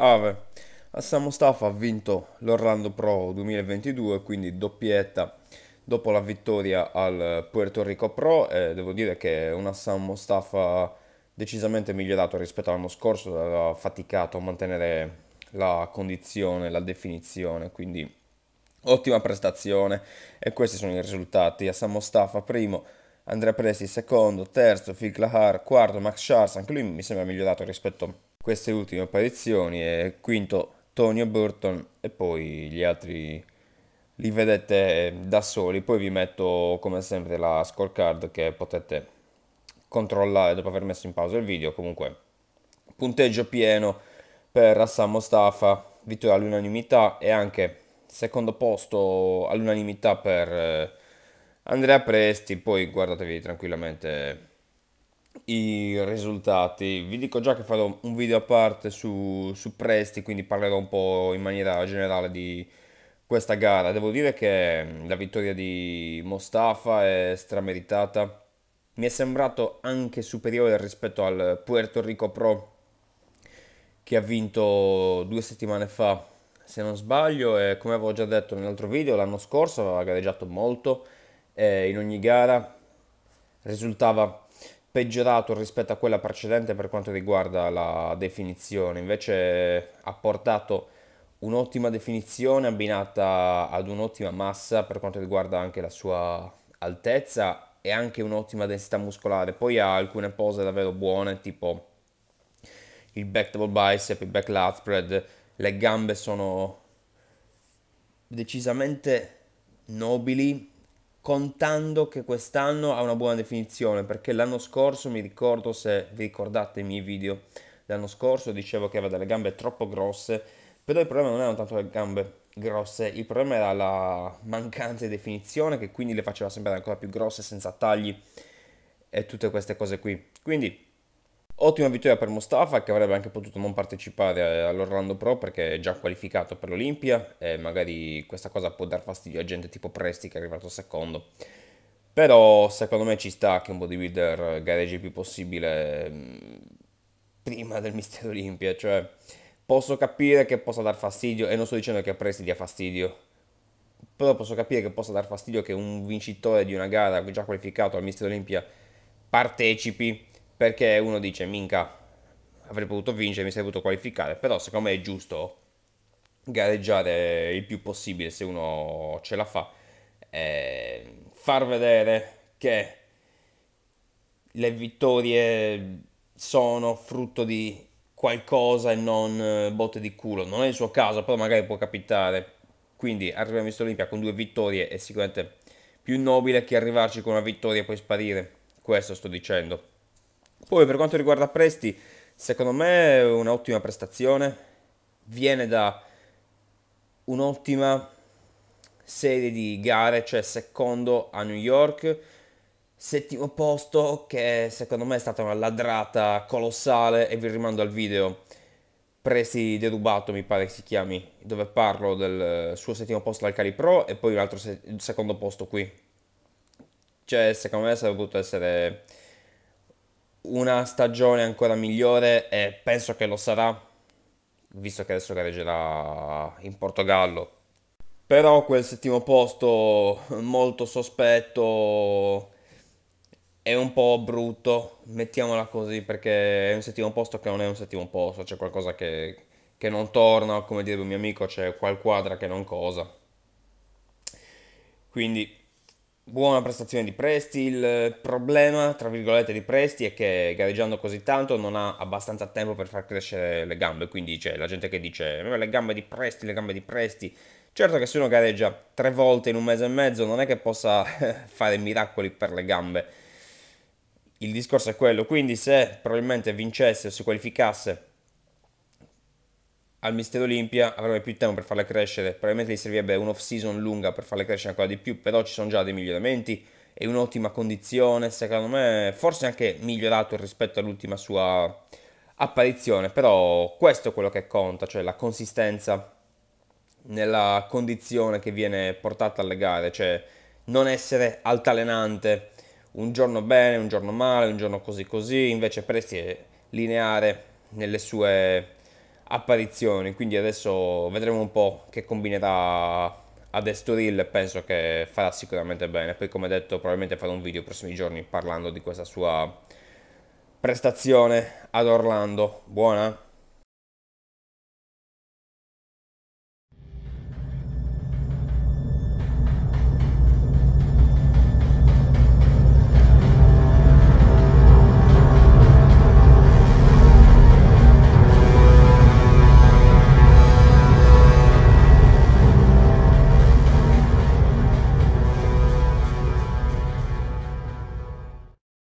Ave. Hassan Mustafa ha vinto l'Orlando Pro 2022, quindi doppietta dopo la vittoria al Puerto Rico Pro. Eh, devo dire che è un Hassan Mustafa decisamente migliorato rispetto all'anno scorso, aveva faticato a mantenere la condizione, la definizione, quindi ottima prestazione e questi sono i risultati. Hassan Mustafa primo, Andrea Presti secondo, terzo, Phil Klahar, quarto, Max Charles, anche lui mi sembra migliorato rispetto queste ultime apparizioni e quinto Tonio Burton e poi gli altri li vedete eh, da soli, poi vi metto come sempre la scorecard che potete controllare dopo aver messo in pausa il video, comunque punteggio pieno per Rassam Mostafa, vittoria all'unanimità e anche secondo posto all'unanimità per eh, Andrea Presti, poi guardatevi tranquillamente i risultati. Vi dico già che farò un video a parte su, su Presti, quindi parlerò un po' in maniera generale di questa gara. Devo dire che mm, la vittoria di Mostafa è strameritata. Mi è sembrato anche superiore rispetto al Puerto Rico Pro che ha vinto due settimane fa, se non sbaglio, e come avevo già detto nell'altro video, l'anno scorso aveva gareggiato molto e eh, in ogni gara risultava peggiorato rispetto a quella precedente per quanto riguarda la definizione, invece ha portato un'ottima definizione abbinata ad un'ottima massa per quanto riguarda anche la sua altezza e anche un'ottima densità muscolare. Poi ha alcune pose davvero buone, tipo il back double bicep, il back lat spread, le gambe sono decisamente nobili, contando che quest'anno ha una buona definizione, perché l'anno scorso mi ricordo, se vi ricordate i miei video, l'anno scorso dicevo che aveva delle gambe troppo grosse, però il problema non erano tanto le gambe grosse, il problema era la mancanza di definizione che quindi le faceva sembrare ancora più grosse senza tagli e tutte queste cose qui. Quindi Ottima vittoria per Mustafa che avrebbe anche potuto non partecipare all'Orlando Pro perché è già qualificato per l'Olimpia e magari questa cosa può dar fastidio a gente tipo Presti che è arrivato secondo. Però secondo me ci sta che un bodybuilder gareggi il più possibile mm, prima del Mistero Olimpia, cioè posso capire che possa dar fastidio e non sto dicendo che a Presti dia fastidio, però posso capire che possa dar fastidio che un vincitore di una gara già qualificato al Mistero Olimpia partecipi perché uno dice minca avrei potuto vincere, mi sarei potuto qualificare, però secondo me è giusto gareggiare il più possibile se uno ce la fa, eh, far vedere che le vittorie sono frutto di qualcosa e non eh, botte di culo, non è il suo caso, però magari può capitare, quindi arriva a Mister Olimpia con due vittorie è sicuramente più nobile che arrivarci con una vittoria e poi sparire, questo sto dicendo. Poi per quanto riguarda Presti, secondo me è un'ottima prestazione, viene da un'ottima serie di gare, cioè secondo a New York, settimo posto che secondo me è stata una ladrata colossale e vi rimando al video Presti derubato mi pare che si chiami, dove parlo del suo settimo posto dal Cali Pro e poi un se secondo posto qui. Cioè secondo me sarebbe potuto essere una stagione ancora migliore e penso che lo sarà, visto che adesso gareggerà in Portogallo. Però quel settimo posto molto sospetto è un po' brutto, mettiamola così, perché è un settimo posto che non è un settimo posto, c'è qualcosa che, che non torna, come direbbe un mio amico, c'è qual quadra che non cosa. Quindi buona prestazione di Presti, il problema tra virgolette di Presti è che gareggiando così tanto non ha abbastanza tempo per far crescere le gambe, quindi c'è la gente che dice eh, le gambe di Presti, le gambe di Presti, certo che se uno gareggia tre volte in un mese e mezzo non è che possa fare miracoli per le gambe, il discorso è quello, quindi se probabilmente vincesse o si qualificasse al Mister Olimpia avrebbe più tempo per farla crescere, probabilmente gli servirebbe un'off season lunga per farla crescere ancora di più, però ci sono già dei miglioramenti è un'ottima condizione, secondo me forse anche migliorato rispetto all'ultima sua apparizione, però questo è quello che conta, cioè la consistenza nella condizione che viene portata alle gare, cioè non essere altalenante, un giorno bene, un giorno male, un giorno così così, invece Presti è lineare nelle sue apparizioni. Quindi adesso vedremo un po' che combinerà ad Estoril penso che farà sicuramente bene. Poi, come detto, probabilmente farò un video nei prossimi giorni parlando di questa sua prestazione ad Orlando. Buona!